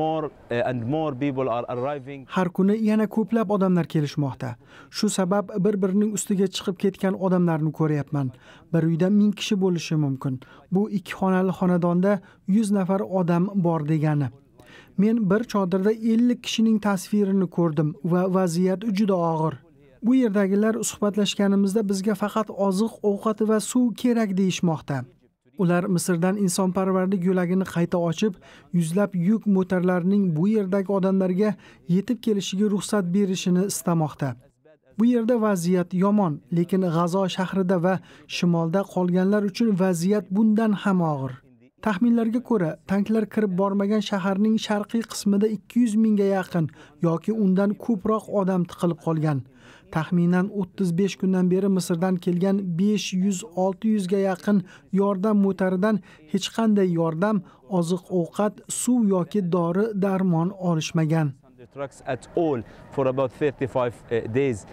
more eh, and more people are arriving har kuni yana ko'plab odamlar kelishmoqda shu sabab bir birining ustiga chiqib ketgan odamlarni ko'ryapman bir uyda ming kishi bo'lishi mumkin bu ikki xonali xonadonda yuz nafar odam bor degani men bir chodirda ellik kishining tasvirini ko'rdim va vaziyat juda og'ir bu yerdagilar suhbatlashganimizda bizga faqat oziq ovqat va suv kerak deyishmoqda ular misrdan insonparvarlik yo'lagini qayta ochib yuzlab yuk mo'tarlarining bu yerdagi odamlarga yetib kelishiga ruxsat berishini istamoqda bu yerda vaziyat yomon lekin g'azo shahrida va shimolda qolganlar uchun vaziyat bundan ham og'ir Taxminlarga ko'ra, tanklar kirib bormagan shaharning sharqiy qismida 200 mingga yaqin yoki undan ko'proq odam tiqilib qolgan. Taxminan 35 kundan beri Misrdan kelgan 500-600 ga yaqin yordam mo'taridan hech qanday yordam, oziq-ovqat, suv yoki dori-darmon olishmagan.